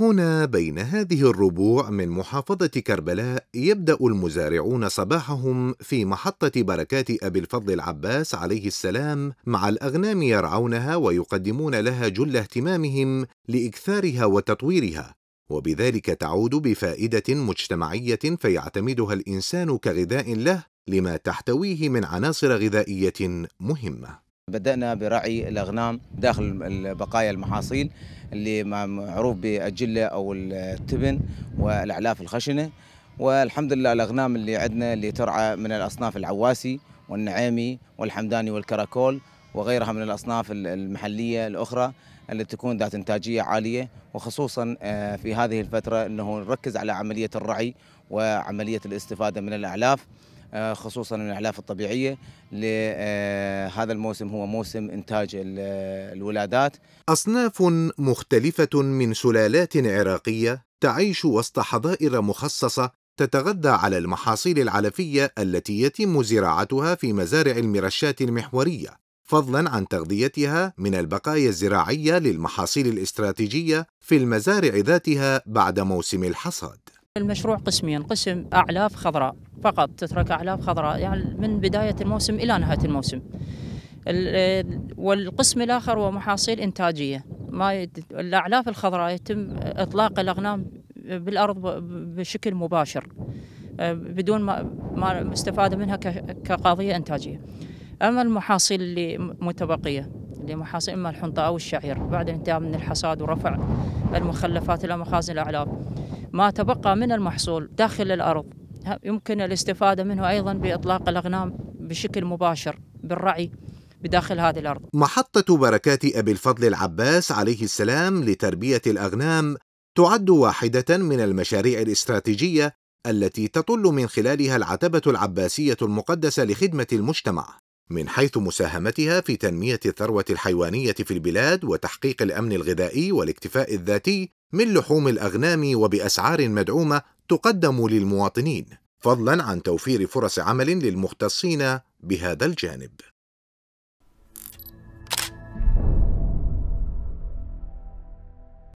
هنا بين هذه الربوع من محافظة كربلاء يبدأ المزارعون صباحهم في محطة بركات أبي الفضل العباس عليه السلام مع الأغنام يرعونها ويقدمون لها جل اهتمامهم لإكثارها وتطويرها، وبذلك تعود بفائدة مجتمعية فيعتمدها الإنسان كغذاء له لما تحتويه من عناصر غذائية مهمة. بدأنا برعي الأغنام داخل بقايا المحاصيل اللي معروف بالجلة أو التبن والأعلاف الخشنة والحمد لله الأغنام اللي عندنا اللي ترعى من الأصناف العواسي والنعيمي والحمداني والكراكول وغيرها من الأصناف المحلية الأخرى اللي تكون ذات إنتاجية عالية وخصوصا آه، في هذه الفترة أنه نركز على عملية الرعي وعملية الاستفادة من الأعلاف آه، خصوصا الاعلاف الطبيعيه لهذا آه، الموسم هو موسم انتاج الولادات. اصناف مختلفه من سلالات عراقيه تعيش وسط حظائر مخصصه تتغذى على المحاصيل العلفيه التي يتم زراعتها في مزارع المرشات المحوريه فضلا عن تغذيتها من البقايا الزراعيه للمحاصيل الاستراتيجيه في المزارع ذاتها بعد موسم الحصاد المشروع قسمين قسم أعلاف خضراء فقط تترك أعلاف خضراء يعني من بداية الموسم إلى نهاية الموسم والقسم الآخر هو محاصيل إنتاجية ما يد... الأعلاف الخضراء يتم إطلاق الأغنام بالأرض بشكل مباشر آه، بدون ما, ما استفادة منها كقضية إنتاجية أما المحاصيل اللي متبقية اللي محاصيل إما الحنطة أو الشعير بعد الانتهاء من الحصاد ورفع المخلفات إلى مخازن الأعلاف ما تبقى من المحصول داخل الأرض يمكن الاستفادة منه أيضا بإطلاق الأغنام بشكل مباشر بالرعي بداخل هذه الأرض محطة بركات أبي الفضل العباس عليه السلام لتربية الأغنام تعد واحدة من المشاريع الاستراتيجية التي تطل من خلالها العتبة العباسية المقدسة لخدمة المجتمع من حيث مساهمتها في تنمية الثروة الحيوانية في البلاد وتحقيق الأمن الغذائي والاكتفاء الذاتي من لحوم الاغنام وباسعار مدعومه تقدم للمواطنين فضلا عن توفير فرص عمل للمختصين بهذا الجانب